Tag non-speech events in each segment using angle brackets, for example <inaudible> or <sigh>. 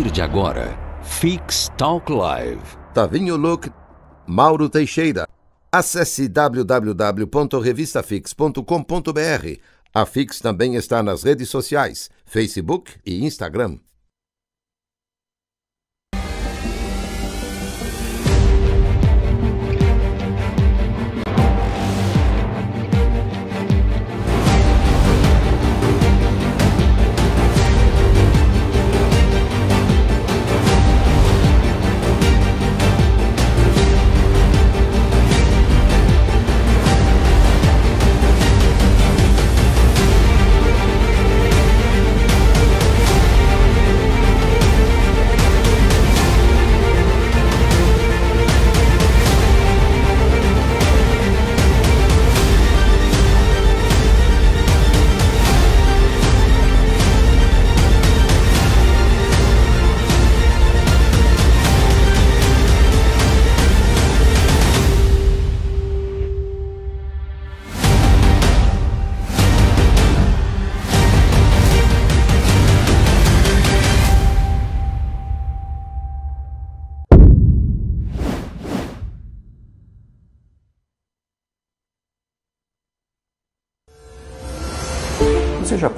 partir de agora, Fix Talk Live. Tavinho tá look, Mauro Teixeira. Acesse www.revistafix.com.br. A Fix também está nas redes sociais, Facebook e Instagram.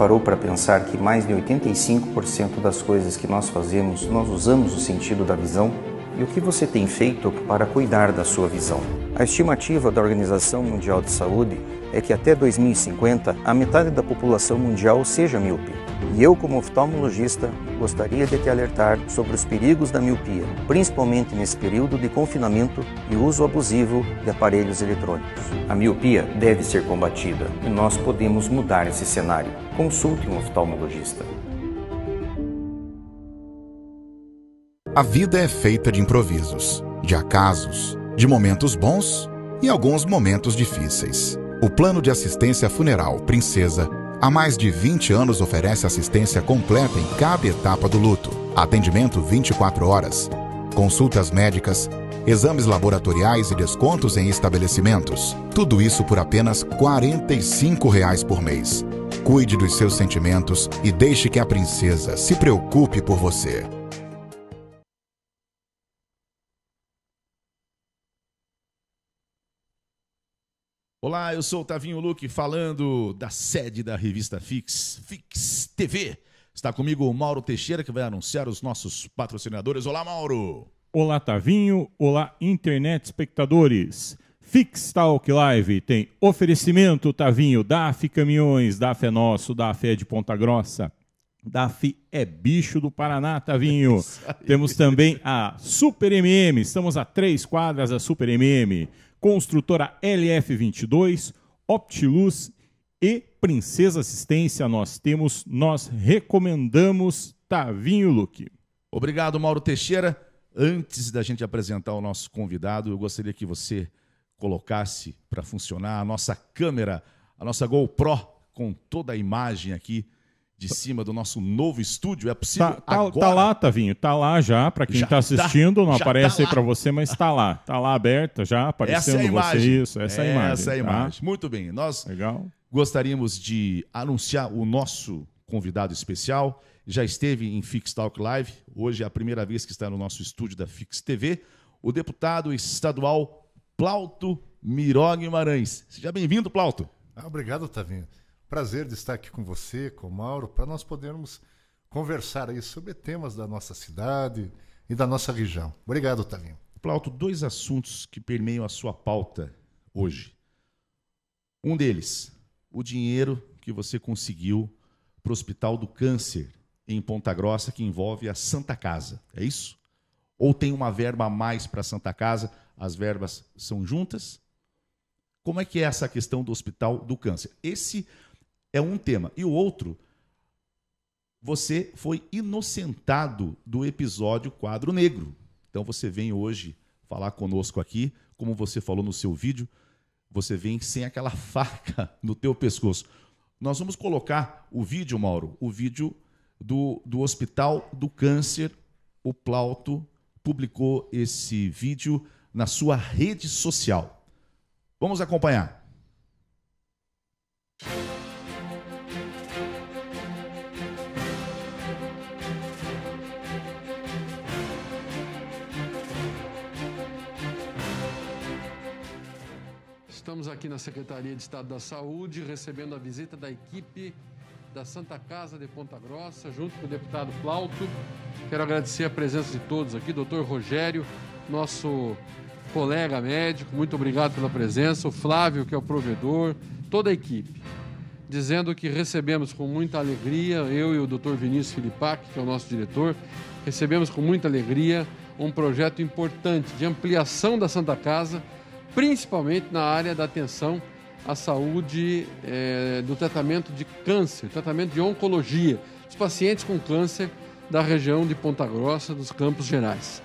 parou para pensar que mais de 85% das coisas que nós fazemos, nós usamos o sentido da visão? E o que você tem feito para cuidar da sua visão? A estimativa da Organização Mundial de Saúde é que até 2050 a metade da população mundial seja míope. E eu, como oftalmologista, gostaria de te alertar sobre os perigos da miopia, principalmente nesse período de confinamento e uso abusivo de aparelhos eletrônicos. A miopia deve ser combatida e nós podemos mudar esse cenário consulte um oftalmologista. A vida é feita de improvisos, de acasos, de momentos bons e alguns momentos difíceis. O plano de assistência funeral Princesa há mais de 20 anos oferece assistência completa em cada etapa do luto. Atendimento 24 horas, consultas médicas, exames laboratoriais e descontos em estabelecimentos. Tudo isso por apenas R$ 45 por mês. Cuide dos seus sentimentos e deixe que a princesa se preocupe por você. Olá, eu sou o Tavinho Luque falando da sede da revista Fix, Fix TV. Está comigo o Mauro Teixeira que vai anunciar os nossos patrocinadores. Olá, Mauro. Olá, Tavinho. Olá, internet espectadores. Fix Talk Live tem oferecimento, Tavinho, DAF Caminhões, DAF é nosso, DAF é de Ponta Grossa. DAF é bicho do Paraná, Tavinho. <laughs> Temos também a Super MM, estamos a três quadras da Super MM. Construtora LF22, Optiluz e Princesa Assistência nós temos, nós recomendamos Tavinho Luque. Obrigado, Mauro Teixeira. Antes da gente apresentar o nosso convidado, eu gostaria que você colocasse para funcionar a nossa câmera, a nossa GoPro, com toda a imagem aqui de cima do nosso novo estúdio. É possível tá, tá, tá agora? Tá lá, Tavinho, tá lá já, para quem está tá, assistindo, não tá aparece tá aí para você, mas está lá, Está lá aberta já, aparecendo essa é você, isso, essa é a imagem. Essa é a imagem, tá? muito bem. Nós Legal. gostaríamos de anunciar o nosso convidado especial, já esteve em Fix Talk Live, hoje é a primeira vez que está no nosso estúdio da Fix TV, o deputado estadual Plauto Miró Guimarães. Seja bem-vindo, Plauto. Ah, obrigado, Tavinho. Prazer de estar aqui com você, com o Mauro, para nós podermos conversar aí sobre temas da nossa cidade e da nossa região. Obrigado, Tavinho. Plauto, dois assuntos que permeiam a sua pauta hoje. Um deles, o dinheiro que você conseguiu para o Hospital do Câncer em Ponta Grossa, que envolve a Santa Casa. É isso? Ou tem uma verba a mais para a Santa Casa? as verbas são juntas. Como é que é essa questão do hospital do câncer? Esse é um tema. E o outro, você foi inocentado do episódio Quadro Negro. Então você vem hoje falar conosco aqui, como você falou no seu vídeo, você vem sem aquela <laughs> faca no teu pescoço. Nós vamos colocar o vídeo, Mauro, o vídeo do, do Hospital do Câncer. O Plauto publicou esse vídeo na sua rede social. Vamos acompanhar. Estamos aqui na Secretaria de Estado da Saúde recebendo a visita da equipe da Santa Casa de Ponta Grossa, junto com o deputado Plauto. Quero agradecer a presença de todos aqui, doutor Rogério, nosso colega médico, muito obrigado pela presença, o Flávio, que é o provedor, toda a equipe, dizendo que recebemos com muita alegria, eu e o Dr. Vinícius Filipac, que é o nosso diretor, recebemos com muita alegria um projeto importante de ampliação da Santa Casa, principalmente na área da atenção à saúde é, do tratamento de câncer, tratamento de oncologia, dos pacientes com câncer da região de Ponta Grossa, dos Campos Gerais.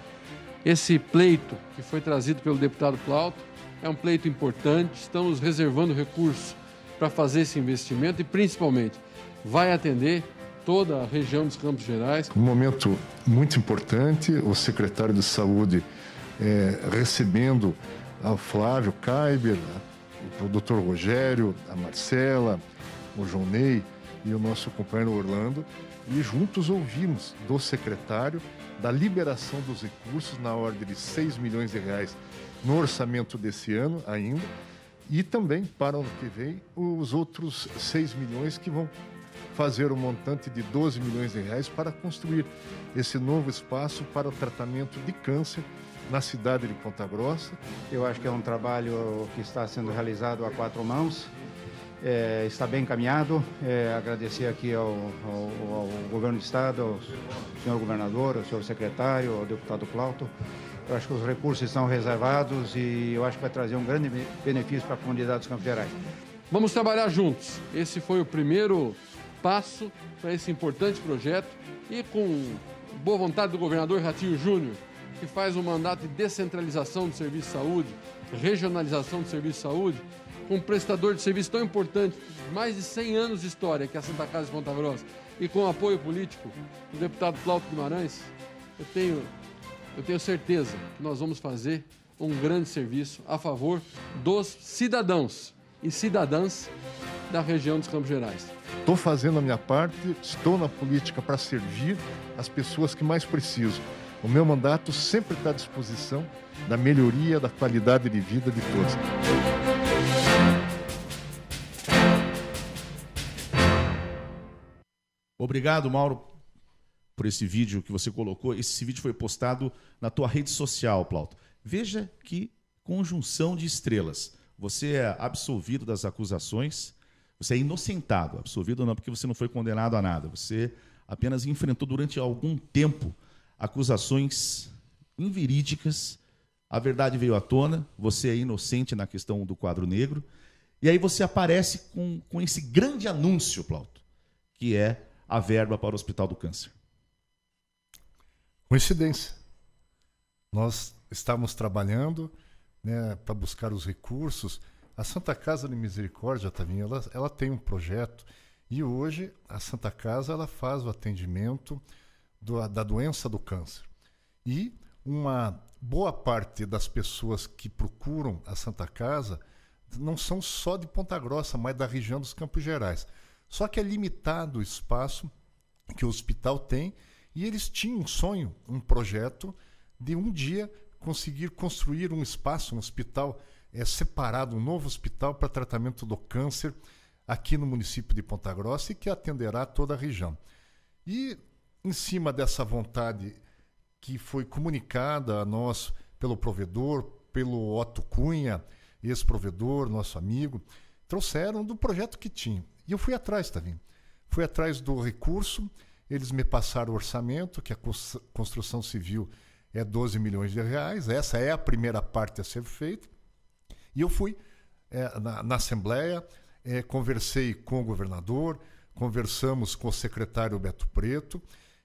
Esse pleito que foi trazido pelo deputado Plauto é um pleito importante. Estamos reservando recursos para fazer esse investimento e, principalmente, vai atender toda a região dos Campos Gerais. Um momento muito importante. O secretário de Saúde é, recebendo o Flávio Kaiber, o doutor Rogério, a Marcela, o João Ney e o nosso companheiro Orlando. E juntos ouvimos do secretário da liberação dos recursos na ordem de 6 milhões de reais no orçamento desse ano ainda e também para o ano que vem os outros 6 milhões que vão fazer um montante de 12 milhões de reais para construir esse novo espaço para o tratamento de câncer na cidade de Ponta Grossa. Eu acho que é um trabalho que está sendo realizado a quatro mãos é, está bem encaminhado. É, agradecer aqui ao, ao, ao, governo do Estado, ao senhor governador, ao senhor secretário, ao deputado Plauto. Eu acho que os recursos estão reservados e eu acho que vai trazer um grande benefício para a comunidade dos Campos Gerais. Vamos trabalhar juntos. Esse foi o primeiro passo para esse importante projeto e com boa vontade do governador Ratinho Júnior, que faz um mandato de descentralização do serviço de saúde, regionalização do serviço de saúde, um prestador de serviço tão importante, mais de 100 anos de história, que é a Santa Casa de Ponta Grossa, e com o apoio político do deputado Cláudio Guimarães, eu tenho, eu tenho certeza que nós vamos fazer um grande serviço a favor dos cidadãos e cidadãs da região dos Campos Gerais. Estou fazendo a minha parte, estou na política para servir as pessoas que mais precisam. O meu mandato sempre está à disposição da melhoria da qualidade de vida de todos. Obrigado, Mauro, por esse vídeo que você colocou. Esse vídeo foi postado na tua rede social, Plauto. Veja que conjunção de estrelas. Você é absolvido das acusações, você é inocentado, absolvido não, porque você não foi condenado a nada. Você apenas enfrentou durante algum tempo acusações inverídicas. A verdade veio à tona, você é inocente na questão do quadro negro. E aí você aparece com, com esse grande anúncio, Plauto, que é a verba para o Hospital do Câncer. Coincidência. Nós estávamos trabalhando né, para buscar os recursos. A Santa Casa de Misericórdia, Tavinha, ela, ela tem um projeto e hoje a Santa Casa ela faz o atendimento do, da doença do câncer. E uma boa parte das pessoas que procuram a Santa Casa não são só de Ponta Grossa, mas da região dos Campos Gerais. Só que é limitado o espaço que o hospital tem e eles tinham um sonho, um projeto de um dia conseguir construir um espaço, um hospital é, separado, um novo hospital para tratamento do câncer aqui no município de Ponta Grossa e que atenderá toda a região. E em cima dessa vontade que foi comunicada a nós pelo provedor, pelo Otto Cunha, ex-provedor, nosso amigo, trouxeram do projeto que tinha. E eu fui atrás, está vindo, fui atrás do recurso, eles me passaram o orçamento, que a construção civil é 12 milhões de reais, essa é a primeira parte a ser feita. E eu fui é, na, na, Assembleia, é, conversei com o governador, conversamos com o secretário Beto Preto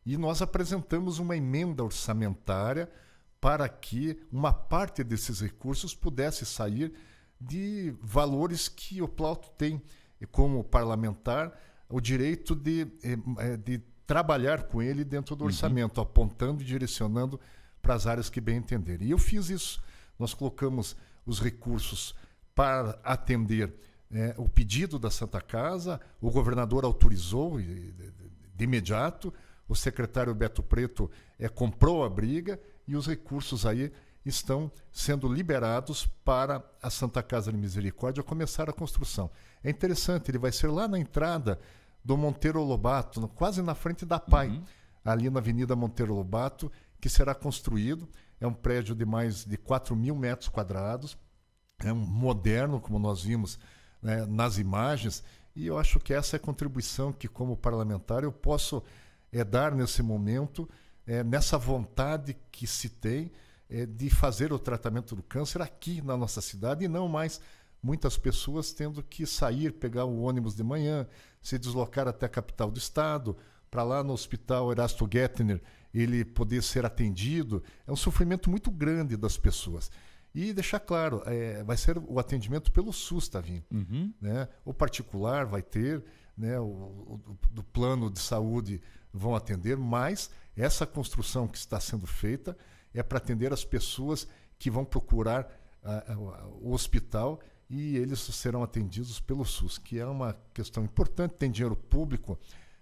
e nós apresentamos uma emenda orçamentária para que uma parte desses recursos pudesse sair de valores que o Plauto tem e como parlamentar, o direito de, eh, eh, de trabalhar com ele dentro do uhum. orçamento, uhum. apontando e direcionando para as áreas que bem entender. E eu fiz isso. Nós colocamos os recursos para atender é, o pedido da Santa Casa, o governador autorizou de imediato, o secretário Beto Preto é, comprou a briga e os recursos aí estão sendo liberados para a Santa Casa de Misericórdia começar a construção. É interessante, ele vai ser lá na entrada do Monteiro Lobato, quase na frente da PAI, uhum. ali na Avenida Monteiro Lobato, que será construído. É um prédio de mais de 4 mil metros quadrados, é um moderno, como nós vimos né, nas imagens, e eu acho que essa é a contribuição que, como parlamentar, eu posso é, dar nesse momento, é, nessa vontade que se tem é, de fazer o tratamento do câncer aqui na nossa cidade e não mais muitas pessoas tendo que sair, pegar o ônibus de manhã, se deslocar até a capital do estado, para lá no hospital Erasto Gettner ele poder ser atendido. É um sofrimento muito grande das pessoas. E deixar claro, é, vai ser o atendimento pelo SUS, Tavim. Tá uhum. Né? O particular vai ter, né, o, o, do plano de saúde vão atender, mas essa construção que está sendo feita é para atender as pessoas que vão procurar ah, ah, o hospital e eles serão atendidos pelo SUS, que é uma questão importante. Tem dinheiro público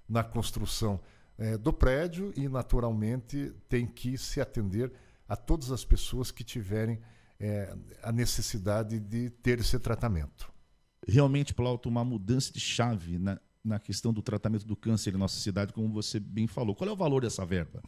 na construção eh, do prédio e, naturalmente, tem que se atender a todas as pessoas que tiverem eh, a necessidade de ter esse tratamento. Realmente, Plauto, uma mudança de chave na, na questão do tratamento do câncer em nossa cidade, como você bem falou. Qual é o valor dessa verba?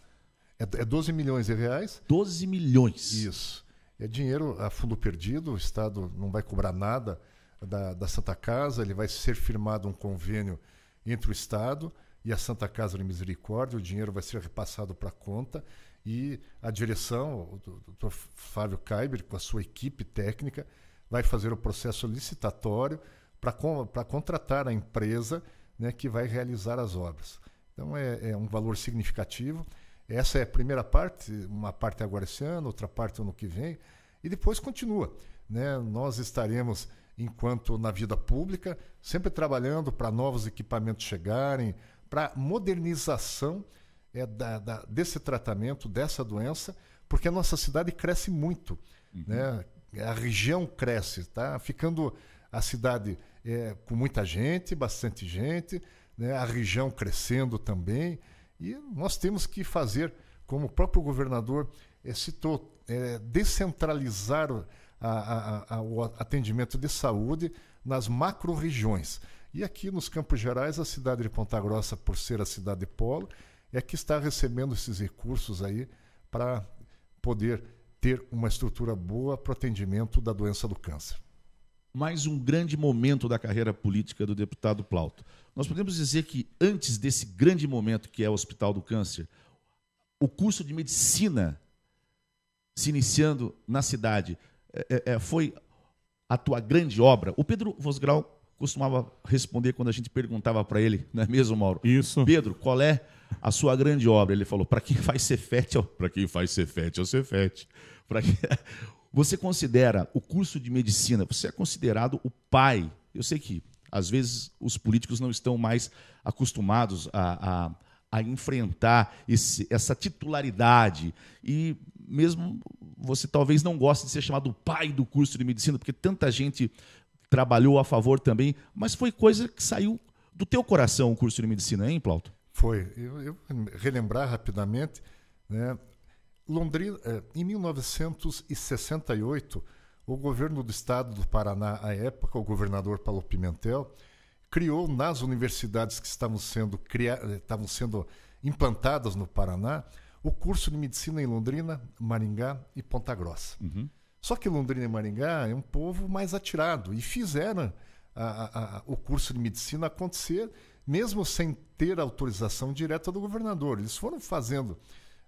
É, 12 é milhões de reais? 12 milhões. Isso. É dinheiro a fundo perdido, o Estado não vai cobrar nada da, da Santa Casa, ele vai ser firmado um convênio entre o Estado e a Santa Casa de Misericórdia, o dinheiro vai ser repassado para a conta e a direção, o doutor Fábio Kaiber, com a sua equipe técnica, vai fazer o processo licitatório para contratar a empresa né, que vai realizar as obras. Então, é, é um valor significativo. Essa é a primeira parte, uma parte agora esse ano, outra parte ano que vem, e depois continua. Né? Nós estaremos, enquanto na vida pública, sempre trabalhando para novos equipamentos chegarem, para modernização é, da, da, desse tratamento, dessa doença, porque a nossa cidade cresce muito. Uhum. Né? A região cresce, tá ficando a cidade é, com muita gente, bastante gente, né? a região crescendo também. E nós temos que fazer, como o próprio governador é, citou, é, descentralizar o, a, a, a, o atendimento de saúde nas macro-regiões. E aqui nos Campos Gerais, a cidade de Ponta Grossa, por ser a cidade de polo, é que está recebendo esses recursos aí para poder ter uma estrutura boa para o atendimento da doença do câncer mais um grande momento da carreira política do deputado Plauto. Nós podemos dizer que antes desse grande momento que é o Hospital do Câncer, o curso de medicina se iniciando na cidade é, é, é foi a tua grande obra. O Pedro Vosgrau costumava responder quando a gente perguntava para ele, não é mesmo, Mauro? Isso. Pedro, qual é a sua grande obra? Ele falou: para quem faz Cefete, para quem faz Cefete é o Cefete. Para quem você considera o curso de medicina, você é considerado o pai. Eu sei que, às vezes, os políticos não estão mais acostumados a, a a enfrentar esse, essa titularidade. E mesmo você talvez não goste de ser chamado pai do curso de medicina, porque tanta gente trabalhou a favor também, mas foi coisa que saiu do teu coração o curso de medicina, hein, Plauto? Foi. Eu, eu relembrar rapidamente, né? Londrina, eh, em 1968, o governo do estado do Paraná, à época, o governador Paulo Pimentel, criou nas universidades que estavam sendo, eh, estavam sendo implantadas no Paraná o curso de medicina em Londrina, Maringá e Ponta Grossa. Uhum. Só que Londrina e Maringá é um povo mais atirado e fizeram a, a, a, o curso de medicina acontecer, mesmo sem ter autorização direta do governador. Eles foram fazendo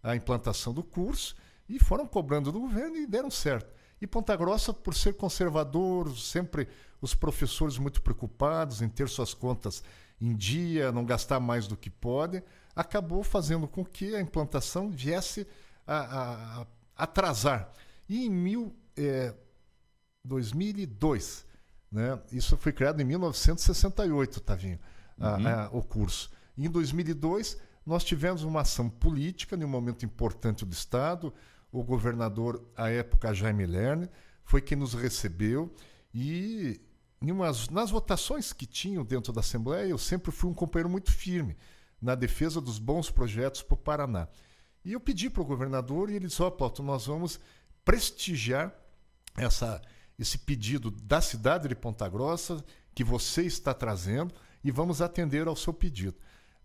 a implantação do curso e foram cobrando do governo e deram certo. E Ponta Grossa, por ser conservador, sempre os professores muito preocupados em ter suas contas em dia, não gastar mais do que podem, acabou fazendo com que a implantação viesse a, a, a atrasar. E em mil, é, eh, 2002, né, isso foi criado em 1968, Tavinho, uhum. a, o curso. Em 2002, nós tivemos uma ação política num momento importante do Estado. O governador, à época, Jaime Lerner, foi quem nos recebeu e umas, nas votações que tinham dentro da Assembleia, eu sempre fui um companheiro muito firme na defesa dos bons projetos para o Paraná. E eu pedi para o governador e ele disse: Ó, oh, Plauto, nós vamos prestigiar essa, esse pedido da cidade de Ponta Grossa que você está trazendo e vamos atender ao seu pedido.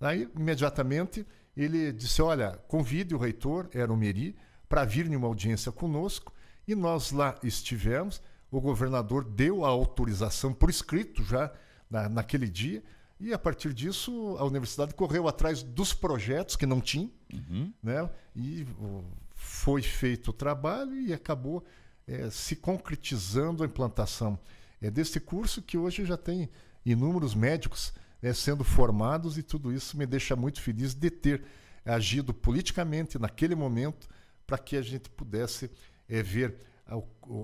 Aí, imediatamente, ele disse: Olha, convide o reitor, era o Meri, para vir em uma audiência conosco, e nós lá estivemos. O governador deu a autorização por escrito já na, naquele dia, e a partir disso a universidade correu atrás dos projetos que não tinha, uhum. né? e foi feito o trabalho e acabou é, se concretizando a implantação é, desse curso que hoje já tem inúmeros médicos né, sendo formados, e tudo isso me deixa muito feliz de ter agido politicamente naquele momento para que a gente pudesse é, ver a,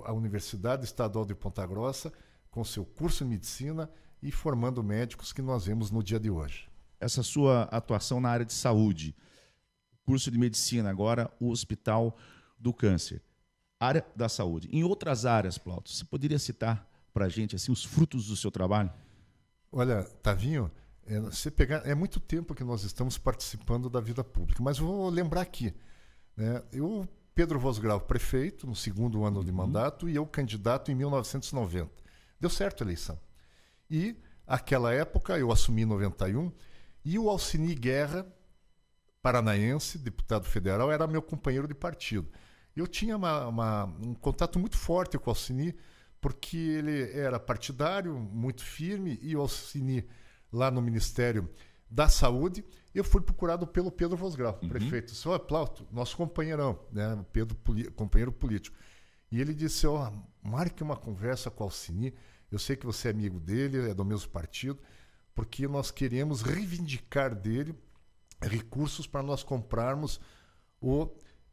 a, Universidade Estadual de Ponta Grossa com seu curso em medicina e formando médicos que nós vemos no dia de hoje. Essa sua atuação na área de saúde, curso de medicina, agora o Hospital do Câncer, área da saúde. Em outras áreas, Plauto, você poderia citar para a gente assim, os frutos do seu trabalho? Olha, Tavinho, é, você pegar, é muito tempo que nós estamos participando da vida pública, mas vou lembrar aqui. Né, eu, Pedro Vosgrau, prefeito, no segundo ano uhum. de mandato, e eu candidato em 1990. Deu certo a eleição. E, aquela época, eu assumi em 91, e o Alcini Guerra, paranaense, deputado federal, era meu companheiro de partido. Eu tinha uma, uma, um contato muito forte com o Alcini, porque ele era partidário, muito firme, e eu auxini lá no Ministério da Saúde. Eu fui procurado pelo Pedro Vosgrau, uhum. prefeito. Disse, oh, Plauto, nosso companheirão, né? Pedro, companheiro político. E ele disse, ó, oh, marque uma conversa com o Alcini, eu sei que você é amigo dele, é do mesmo partido, porque nós queremos reivindicar dele recursos para nós comprarmos o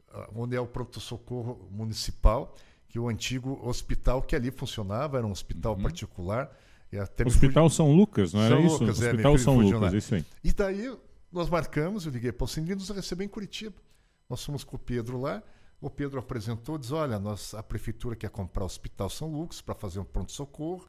ah, onde é o pronto-socorro municipal que o antigo hospital que ali funcionava era um hospital uhum. particular. hospital fugi... São Lucas, não era São isso? Lucas, é, hospital é, São Lucas, isso aí. E daí nós marcamos, eu liguei para o Cindy, nos recebeu em Curitiba. Nós fomos com o Pedro lá, o Pedro apresentou, diz, olha, nós, a prefeitura quer comprar o Hospital São Lucas para fazer um pronto-socorro,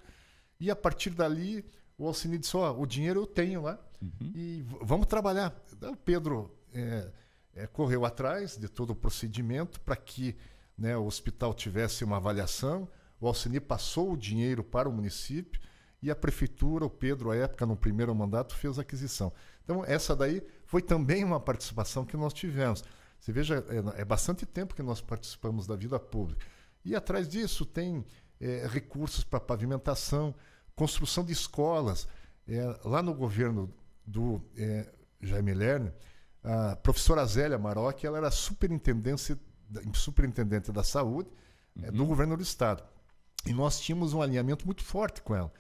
e a partir dali o Alcine disse, ó, oh, o dinheiro eu tenho lá, uhum. e vamos trabalhar. O Pedro é, é, correu atrás de todo o procedimento para que né, o hospital tivesse uma avaliação, o Alcini passou o dinheiro para o município e a prefeitura, o Pedro, à época, no primeiro mandato, fez a aquisição. Então, essa daí foi também uma participação que nós tivemos. Você veja, é, é bastante tempo que nós participamos da vida pública. E atrás disso tem é, recursos para pavimentação, construção de escolas. É, lá no governo do é, Jaime Lerner, a professora Zélia Maroc, ela era superintendência superintendente da saúde é, uhum. do governo do estado. E nós tínhamos um alinhamento muito forte com ela.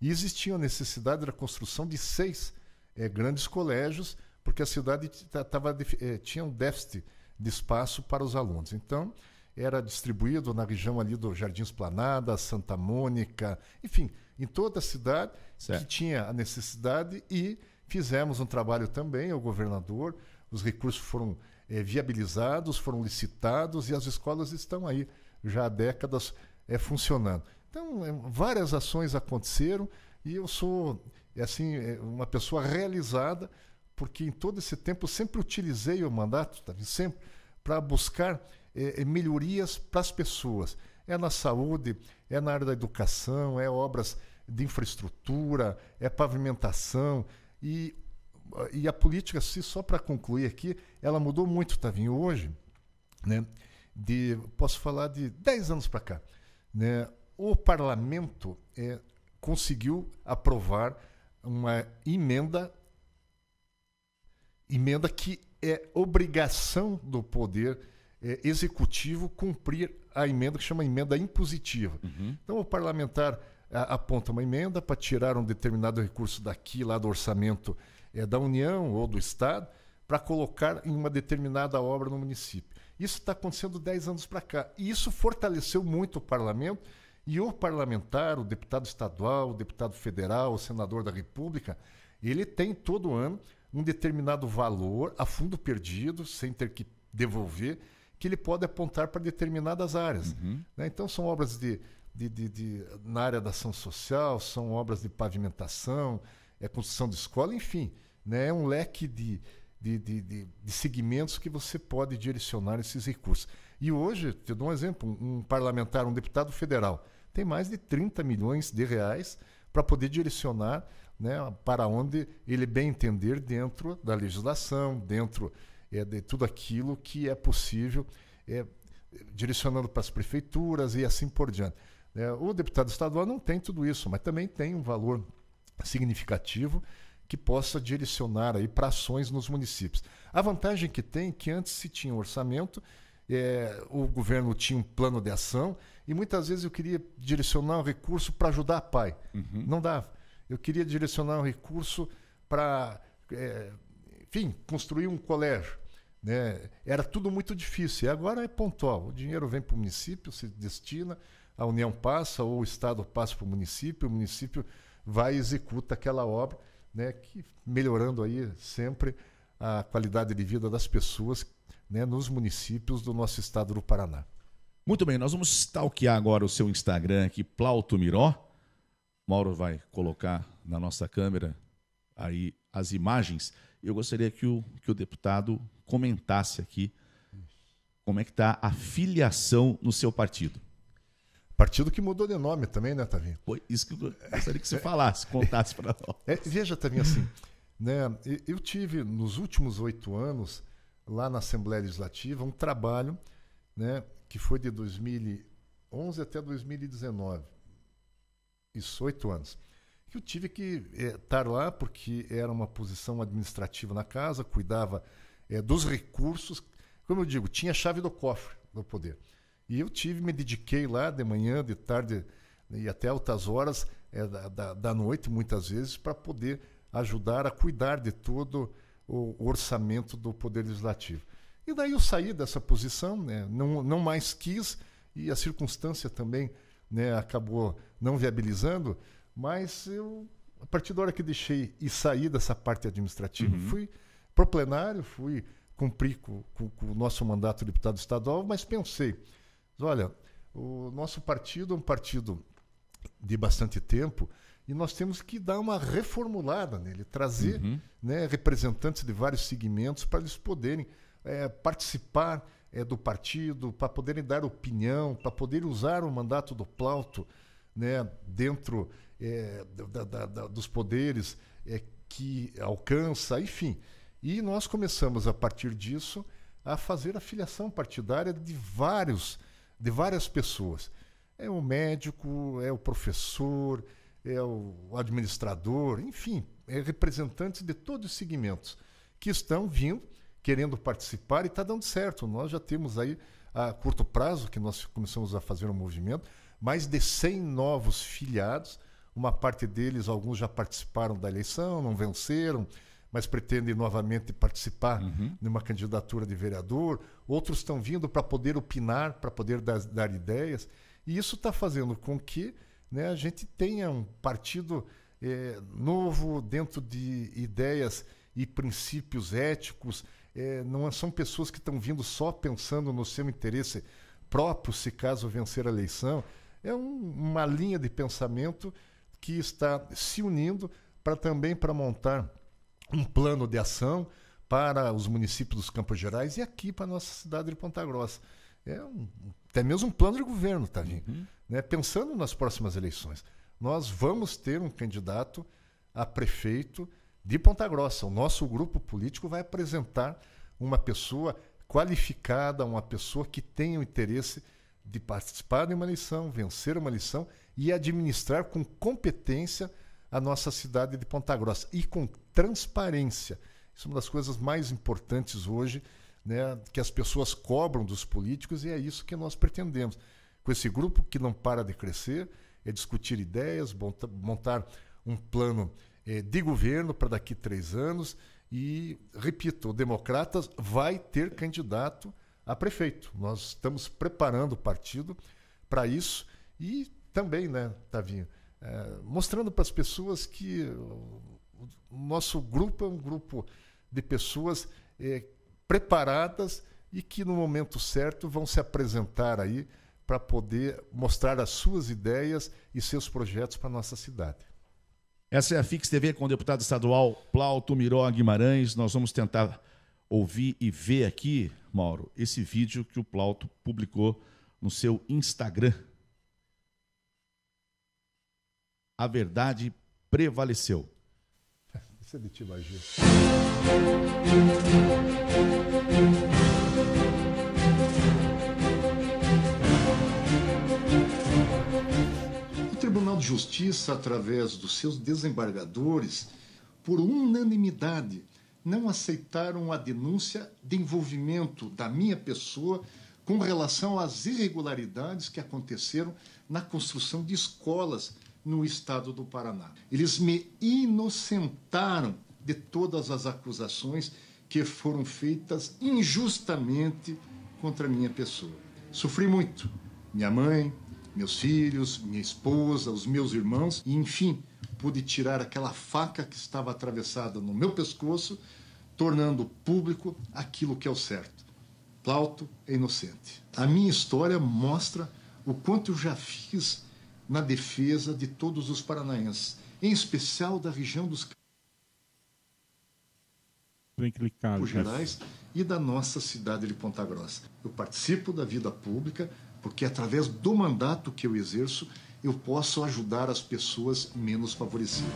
E existia a necessidade da construção de seis é, grandes colégios, porque a cidade tava, é, tinha um déficit de espaço para os alunos. Então, era distribuído na região ali do Jardim Esplanada, Santa Mônica, enfim, em toda a cidade certo. que tinha a necessidade e fizemos um trabalho também o governador. Os recursos foram é, viabilizados, foram licitados e as escolas estão aí já há décadas é, funcionando. Então, é, várias ações aconteceram e eu sou é assim é, uma pessoa realizada porque em todo esse tempo sempre utilizei o mandato, tá, sempre para buscar é, melhorias para as pessoas. É na saúde, é na área da educação, é obras de infraestrutura, é pavimentação. E e a política, se só para concluir aqui, ela mudou muito, Tavinho, hoje, né? De, posso falar de 10 anos para cá, né? O parlamento é, conseguiu aprovar uma emenda emenda que é obrigação do poder é, executivo cumprir a emenda que chama emenda impositiva. Uhum. Então o parlamentar a, aponta uma emenda para tirar um determinado recurso daqui lá do orçamento é da União ou do Estado para colocar em uma determinada obra no município. Isso está acontecendo 10 anos para cá. E isso fortaleceu muito o parlamento e o parlamentar, o deputado estadual, o deputado federal, o senador da República, ele tem todo ano um determinado valor a fundo perdido, sem ter que devolver, que ele pode apontar para determinadas áreas. Uhum. Né? Então, são obras de, de, de, de, na área da ação social, são obras de pavimentação, é construção de escola, enfim. Né? É um leque de, de, de, de, de segmentos que você pode direcionar esses recursos. E hoje, te dou um exemplo, um parlamentar, um deputado federal, tem mais de 30 milhões de reais para poder direcionar né, para onde ele bem entender dentro da legislação, dentro é, de tudo aquilo que é possível, é, direcionando para as prefeituras e assim por diante. É, o deputado estadual não tem tudo isso, mas também tem um valor significativo que possa direcionar aí para ações nos municípios. A vantagem que tem é que antes se tinha um orçamento, é, o governo tinha um plano de ação e muitas vezes eu queria direcionar um recurso para ajudar a pai. Uhum. Não dava. Eu queria direcionar um recurso para, é, enfim, construir um colégio. Né? Era tudo muito difícil. E agora é pontual. O dinheiro vem para o município, se destina, a União passa ou o Estado passa para o município, o município vai e executa aquela obra, né, que melhorando aí sempre a qualidade de vida das pessoas né, nos municípios do nosso estado do Paraná. Muito bem, nós vamos stalkear agora o seu Instagram aqui, Plauto Miró. Mauro vai colocar na nossa câmera aí as imagens. Eu gostaria que o, que o deputado comentasse aqui como é que está a filiação no seu partido. Partido que mudou de nome também, né, Tavinho? Foi isso que eu gostaria que você falasse, contasse para nós. É, veja, Tavinho, assim, né, eu tive nos últimos oito anos, lá na Assembleia Legislativa, um trabalho né, que foi de 2011 até 2019. Isso, oito anos. Eu tive que é, estar lá porque era uma posição administrativa na casa, cuidava é, dos recursos. Como eu digo, tinha a chave do cofre do poder. E eu tive, me dediquei lá de manhã, de tarde né, e até altas horas é, da, da, noite, muitas vezes, para poder ajudar a cuidar de todo o orçamento do Poder Legislativo. E daí eu saí dessa posição, né, não, não mais quis, e a circunstância também né, acabou não viabilizando, mas eu, a partir da hora que deixei e saí dessa parte administrativa, uhum. fui para o plenário, fui cumprir com, com, com o nosso mandato de deputado estadual, mas pensei, olha, o nosso partido é um partido de bastante tempo e nós temos que dar uma reformulada nele, trazer uhum. né, representantes de vários segmentos para eles poderem é, participar é, do partido, para poderem dar opinião, para poderem usar o mandato do Plauto né, dentro é, da, da, da, dos poderes é, que alcança, enfim. E nós começamos, a partir disso, a fazer a filiação partidária de vários de várias pessoas. É o médico, é o professor, é o administrador, enfim, é representantes de todos os segmentos que estão vindo, querendo participar e está dando certo. Nós já temos aí, a curto prazo, que nós começamos a fazer um movimento, mais de 100 novos filiados. Uma parte deles, alguns já participaram da eleição, não venceram, mas pretendem novamente participar uhum. de uma candidatura de vereador. Outros estão vindo para poder opinar, para poder dar, dar, ideias. E isso está fazendo com que né, a gente tenha um partido é, novo dentro de ideias e princípios éticos. Eh, é, não são pessoas que estão vindo só pensando no seu interesse próprio, se caso vencer a eleição. É um, uma linha de pensamento que está se unindo para também para montar um plano de ação para os municípios dos Campos Gerais e aqui para a nossa cidade de Ponta Grossa. É um, até mesmo um plano de governo, tá, Uhum. Né? Pensando nas próximas eleições, nós vamos ter um candidato a prefeito de Ponta Grossa. O nosso grupo político vai apresentar uma pessoa qualificada, uma pessoa que tenha o interesse de participar de uma eleição, vencer uma eleição e administrar com competência a nossa cidade de Ponta Grossa e com transparência. Isso é uma das coisas mais importantes hoje, né, que as pessoas cobram dos políticos e é isso que nós pretendemos. Com esse grupo que não para de crescer, é discutir ideias, montar um plano eh, de governo para daqui três anos e, repito, o Democratas vai ter candidato a prefeito. Nós estamos preparando o partido para isso e também, né, Tavinho, é, mostrando para as pessoas que o, nosso grupo é um grupo de pessoas é, preparadas e que no momento certo vão se apresentar aí para poder mostrar as suas ideias e seus projetos para nossa cidade. Essa é a Fix TV com o deputado estadual Plauto Miró Guimarães. Nós vamos tentar ouvir e ver aqui, Mauro, esse vídeo que o Plauto publicou no seu Instagram a verdade prevaleceu. <laughs> Isso é de O Tribunal de Justiça, através dos seus desembargadores, por unanimidade, não aceitaram a denúncia de envolvimento da minha pessoa com relação às irregularidades que aconteceram na construção de escolas no estado do Paraná. Eles me inocentaram de todas as acusações que foram feitas injustamente contra minha pessoa. Sofri muito. Minha mãe, meus filhos, minha esposa, os meus irmãos, e enfim, pude tirar aquela faca que estava atravessada no meu pescoço, tornando público aquilo que é o certo. Plauto é inocente. A minha história mostra o quanto eu já fiz na defesa de todos os paranaenses, em especial da região dos Campos né? Gerais e da nossa cidade de Ponta Grossa. Eu participo da vida pública porque através do mandato que eu exerço eu posso ajudar as pessoas menos favorecidas.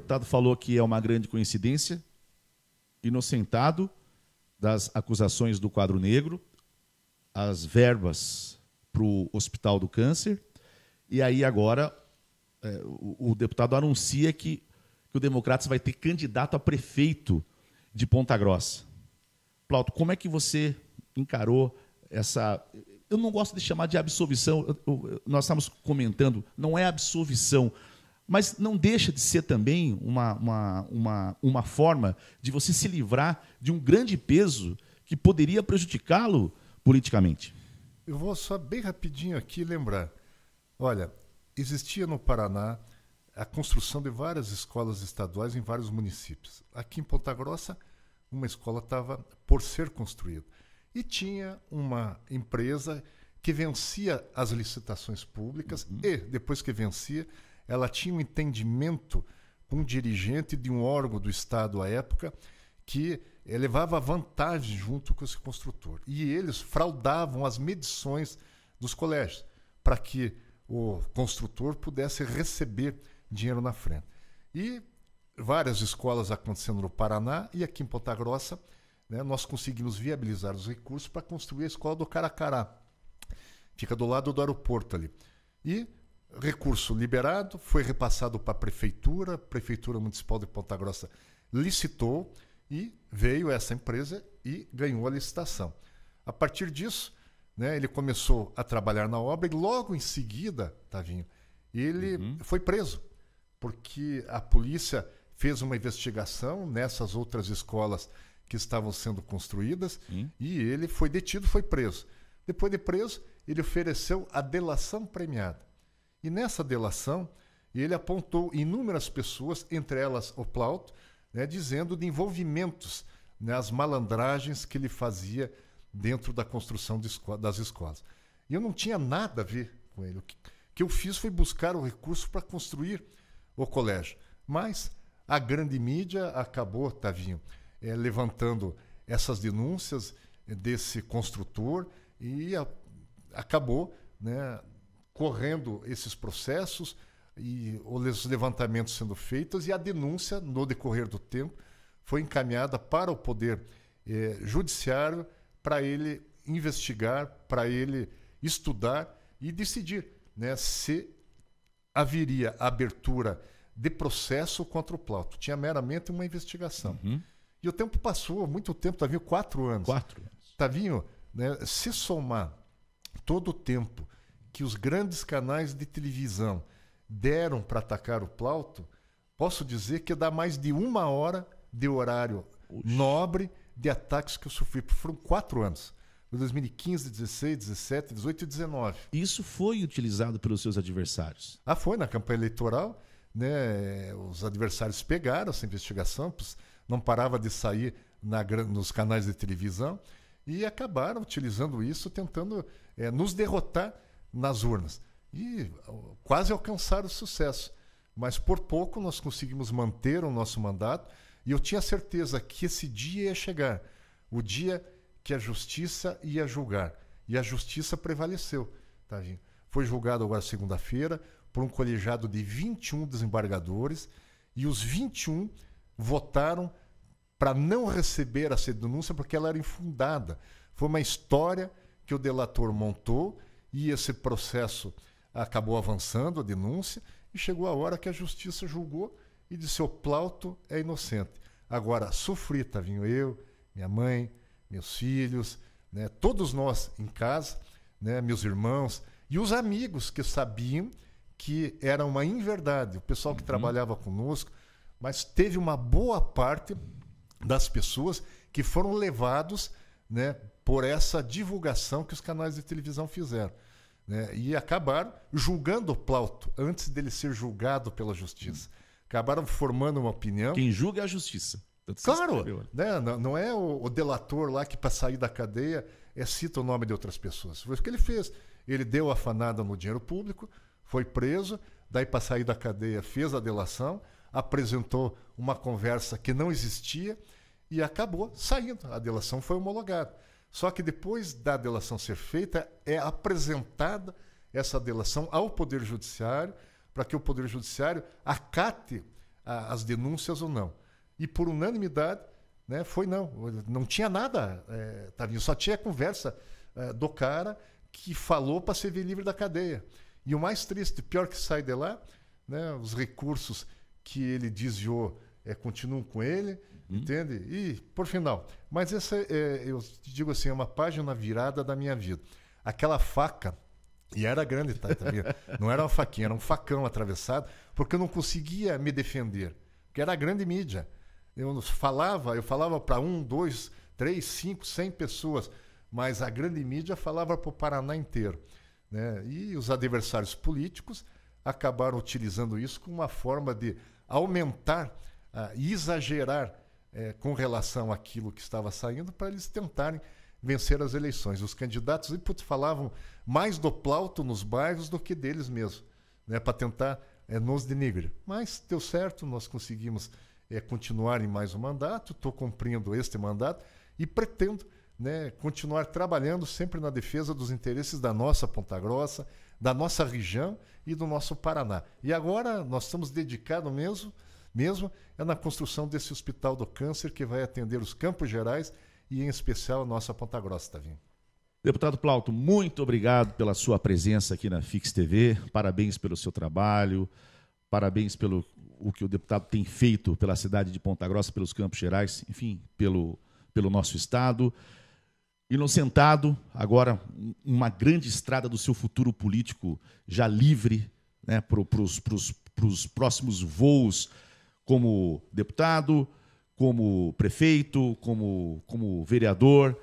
deputado falou que é uma grande coincidência, inocentado das acusações do quadro negro, as verbas para o Hospital do Câncer, e aí agora é, o, o, deputado anuncia que, que o Democratas vai ter candidato a prefeito de Ponta Grossa. Plauto, como é que você encarou essa. Eu não gosto de chamar de absolvição, eu, eu, nós estamos comentando, não é absolvição, mas não deixa de ser também uma, uma, uma, uma forma de você se livrar de um grande peso que poderia prejudicá-lo politicamente. Eu vou só bem rapidinho aqui lembrar. Olha, existia no Paraná a construção de várias escolas estaduais em vários municípios. Aqui em Ponta Grossa, uma escola estava por ser construída. E tinha uma empresa que vencia as licitações públicas uhum. e, depois que vencia, ela tinha um entendimento com um dirigente de um órgão do Estado à época que levava vantagem junto com esse construtor. E eles fraudavam as medições dos colégios para que o construtor pudesse receber dinheiro na frente. E várias escolas acontecendo no Paraná e aqui em Ponta Grossa, né, nós conseguimos viabilizar os recursos para construir a escola do Caracará. Fica do lado do aeroporto ali. E Recurso liberado, foi repassado para a Prefeitura, Prefeitura Municipal de Ponta Grossa licitou e veio essa empresa e ganhou a licitação. A partir disso, né, ele começou a trabalhar na obra e logo em seguida, Tavinho, ele uhum. foi preso, porque a polícia fez uma investigação nessas outras escolas que estavam sendo construídas uhum. e ele foi detido, foi preso. Depois de preso, ele ofereceu a delação premiada. E nessa delação, ele apontou inúmeras pessoas, entre elas o Plauto, né, dizendo de envolvimentos nas né, malandragens que ele fazia dentro da construção de esco das escolas. E eu não tinha nada a ver com ele. O que, que eu fiz foi buscar o recurso para construir o colégio. Mas a grande mídia acabou, Tavinho, é, levantando essas denúncias eh, desse construtor e a, acabou né, correndo esses processos e os levantamentos sendo feitos e a denúncia no decorrer do tempo foi encaminhada para o poder eh, judiciário para ele investigar, para ele estudar e decidir né, se haveria abertura de processo contra o Plauto. Tinha meramente uma investigação. Uhum. E o tempo passou, muito tempo, Tavinho, quatro anos. Quatro anos. Tavinho, né, se somar todo o tempo que os grandes canais de televisão deram para atacar o Plauto, posso dizer que dá mais de uma hora de horário Oxi. nobre de ataques que eu sofri. Foram quatro anos. 2015, 16, 17, 18 e 19. Isso foi utilizado pelos seus adversários? Ah, foi. Na campanha eleitoral, né, os adversários pegaram essa investigação, não parava de sair na, nos canais de televisão e acabaram utilizando isso, tentando é, nos derrotar nas urnas. E quase alcançaram o sucesso. Mas por pouco nós conseguimos manter o nosso mandato e eu tinha certeza que esse dia ia chegar o dia que a justiça ia julgar. E a justiça prevaleceu. Tá, Foi julgado agora segunda-feira por um colegiado de 21 desembargadores e os 21 votaram para não receber essa denúncia porque ela era infundada. Foi uma história que o delator montou e esse processo acabou avançando, a denúncia, e chegou a hora que a justiça julgou e disse: o Plauto é inocente. Agora, sofri, Tavinho, tá eu, minha mãe, meus filhos, né, todos nós em casa, né, meus irmãos e os amigos que sabiam que era uma inverdade, o pessoal que uhum. trabalhava conosco, mas teve uma boa parte das pessoas que foram levados né, por essa divulgação que os canais de televisão fizeram. Né? E acabaram julgando Plauto antes dele ser julgado pela justiça. Acabaram formando uma opinião. Quem julga é a justiça. Claro, né? né? não, não, é o, o, delator lá que para sair da cadeia é, cita o nome de outras pessoas. Foi o que ele fez. Ele deu a fanada no dinheiro público, foi preso, daí para sair da cadeia fez a delação, apresentou uma conversa que não existia e acabou saindo. A delação foi homologada. Só que depois da delação ser feita, é apresentada essa delação ao Poder Judiciário, para que o Poder Judiciário acate a, as denúncias ou não. E por unanimidade, né, foi não. Não tinha nada, é, Tavinho, só tinha a conversa é, do cara que falou para se ver livre da cadeia. E o mais triste, pior que sai de lá, né, os recursos que ele desviou é, continuam com ele, Uhum. Entende? E, por final, mas essa, é, eu digo assim, é uma página virada da minha vida. Aquela faca, e era grande, tá, tá <laughs> não era uma faquinha, era um facão atravessado, porque eu não conseguia me defender, porque era a grande mídia. Eu falava, eu falava para um, dois, três, cinco, cem pessoas, mas a grande mídia falava para o Paraná inteiro. Né? E os adversários políticos acabaram utilizando isso como uma forma de aumentar, uh, exagerar é, com relação àquilo que estava saindo para eles tentarem vencer as eleições. Os candidatos putz, falavam mais do Plauto nos bairros do que deles mesmos, né, para tentar é, nos denigrar. Mas deu certo, nós conseguimos é, continuar em mais um mandato, estou cumprindo este mandato e pretendo né, continuar trabalhando sempre na defesa dos interesses da nossa Ponta Grossa, da nossa região e do nosso Paraná. E agora nós estamos dedicados mesmo mesmo é na construção desse Hospital do Câncer que vai atender os Campos Gerais e, em especial, a nossa Ponta Grossa, Tavinho. Deputado Plauto, muito obrigado pela sua presença aqui na Fix TV. Parabéns pelo seu trabalho, parabéns pelo o que o deputado tem feito pela cidade de Ponta Grossa, pelos Campos Gerais, enfim, pelo, pelo nosso estado. Inocentado, agora uma grande estrada do seu futuro político já livre né, para os próximos voos como deputado, como prefeito, como, como vereador.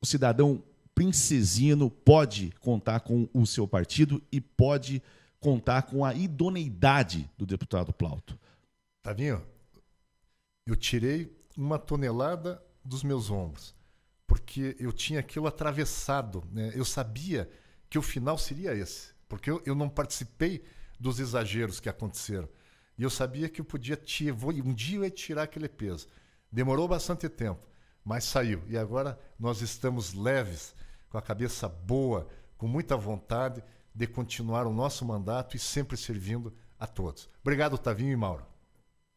O cidadão princesino pode contar com o seu partido e pode contar com a idoneidade do deputado Plauto. Tavinho, eu tirei uma tonelada dos meus ombros, porque eu tinha aquilo atravessado. Né? Eu sabia que o final seria esse, porque eu, eu não participei dos exageros que aconteceram. E eu sabia que eu podia tirar, um dia eu ia tirar aquele peso. Demorou bastante tempo, mas saiu. E agora nós estamos leves, com a cabeça boa, com muita vontade de continuar o nosso mandato e sempre servindo a todos. Obrigado, Tavinho e Mauro.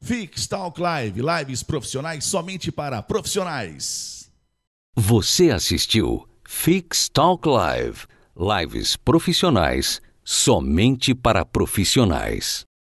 Fix Talk Live, lives profissionais somente para profissionais. Você assistiu Fix Talk Live, lives profissionais somente para profissionais.